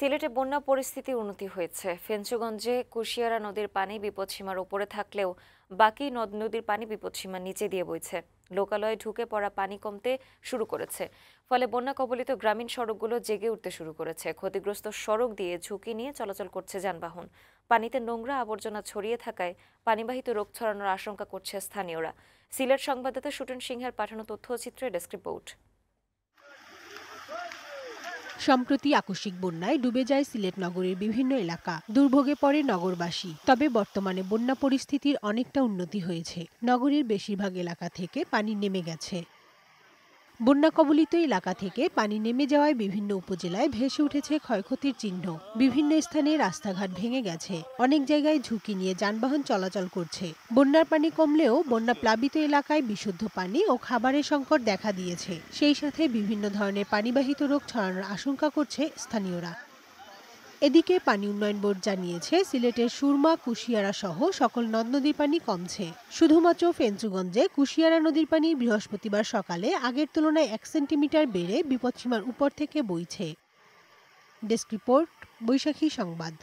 সিলেটে বন্যা পরিস্থিতির উন্নতি হয়েছে ফেঞ্চুগঞ্জে কুশিয়ারা নদীর পানি বিপদসীমার উপরে থাকলেও বাকি নদ নদীর পানি বিপদসীমা নিচে দিয়ে বইছে লোকালয়ে ঢুকে পড়া পানি কমতে শুরু করেছে ফলে বন্যা কবলিত গ্রামীণ সড়কগুলো জেগে উঠতে শুরু করেছে ক্ষতিগ্রস্ত সড়ক দিয়ে ঝুঁকি নিয়ে চলাচল করছে যানবাহন পানিতে নোংরা আবর্জনা ছড়িয়ে থাকায় পানিবাহিত রোগ ছড়ানোর আশঙ্কা করছে স্থানীয়রা সিলেট সংবাদদাতা সুটন সিংহের পাঠানো তথ্যচিত্রের ডেস্ক রিপোর্ট সম্প্রতি আকস্মিক বন্যায় ডুবে যায় সিলেট নগরের বিভিন্ন এলাকা দুর্ভোগে পড়ে নগরবাসী তবে বর্তমানে বন্যা পরিস্থিতির অনেকটা উন্নতি হয়েছে নগরীর বেশিরভাগ এলাকা থেকে পানি নেমে গেছে বন্যা কবলিত এলাকা থেকে পানি নেমে যাওয়ায় বিভিন্ন উপজেলায় ভেসে উঠেছে ক্ষয়ক্ষতির চিহ্ন বিভিন্ন স্থানে রাস্তাঘাট ভেঙে গেছে অনেক জায়গায় ঝুঁকি নিয়ে যানবাহন চলাচল করছে বন্যার পানি কমলেও বন্যা প্লাবিত এলাকায় বিশুদ্ধ পানি ও খাবারের সংকট দেখা দিয়েছে সেই সাথে বিভিন্ন ধরনের পানিবাহিত রোগ ছড়ানোর আশঙ্কা করছে স্থানীয়রা এদিকে পানি উন্নয়ন বোর্ড জানিয়েছে সিলেটের সুরমা কুশিয়ারা সহ সকল নদ নদীর পানি কমছে শুধুমাত্র ফেঞ্চুগঞ্জে কুশিয়ারা নদীর পানি বৃহস্পতিবার সকালে আগের তুলনায় এক সেন্টিমিটার বেড়ে বিপদসীমার উপর থেকে বইছে ডেস্ক রিপোর্ট বৈশাখী সংবাদ